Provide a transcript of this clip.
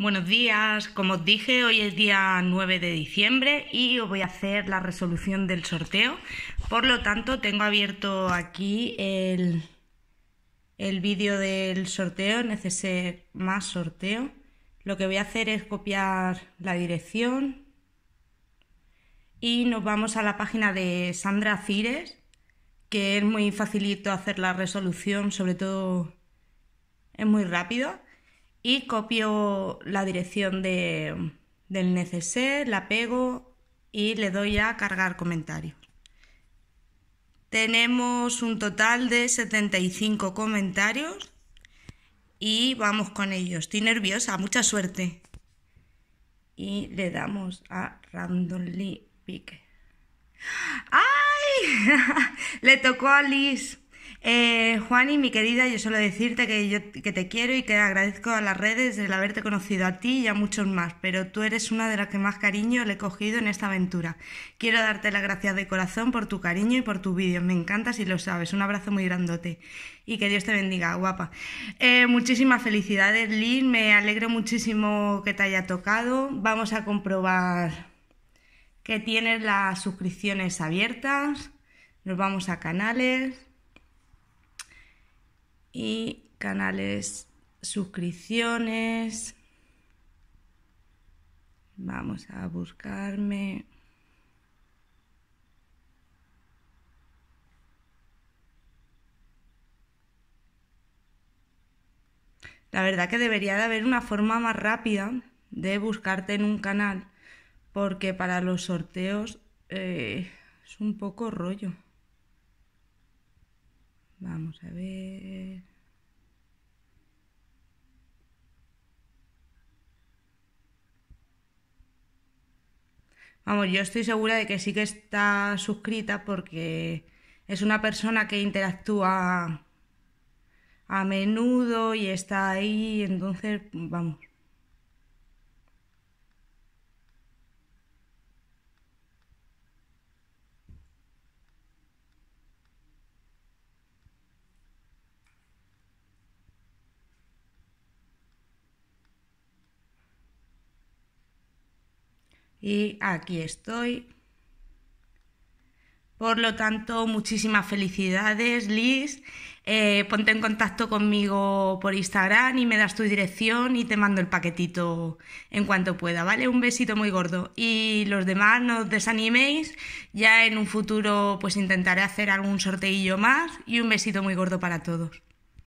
Buenos días, como os dije, hoy es día 9 de diciembre y os voy a hacer la resolución del sorteo. Por lo tanto, tengo abierto aquí el, vídeo del sorteo, necesito más sorteo. Lo que voy a hacer es copiar la dirección y nos vamos a la página de Sandra Cires, que es muy facilito hacer la resolución, sobre todo es muy rápido y copio la dirección del neceser, la pego y le doy a cargar comentario. Tenemos un total de 75 comentarios y vamos con ellos. Estoy nerviosa, mucha suerte. Y le damos a randomly pick. ¡Ay! le tocó a Liz. Eh, Juani, mi querida, yo suelo decirte que, yo, que te quiero y que agradezco a las redes el haberte conocido a ti y a muchos más, pero tú eres una de las que más cariño le he cogido en esta aventura. Quiero darte las gracias de corazón por tu cariño y por tus vídeos, me encantas y lo sabes. Un abrazo muy grandote y que Dios te bendiga, guapa. Eh, muchísimas felicidades, Lynn, me alegro muchísimo que te haya tocado. Vamos a comprobar que tienes las suscripciones abiertas, nos vamos a canales y canales, suscripciones. Vamos a buscarme. La verdad que debería de haber una forma más rápida de buscarte en un canal, porque para los sorteos eh, es un poco rollo. Vamos a ver. Vamos, yo estoy segura de que sí que está suscrita porque es una persona que interactúa a menudo y está ahí, entonces, vamos. Y aquí estoy. Por lo tanto, muchísimas felicidades, Liz. Eh, ponte en contacto conmigo por Instagram y me das tu dirección y te mando el paquetito en cuanto pueda, ¿vale? Un besito muy gordo. Y los demás, no os desaniméis. Ya en un futuro, pues intentaré hacer algún sorteillo más. Y un besito muy gordo para todos.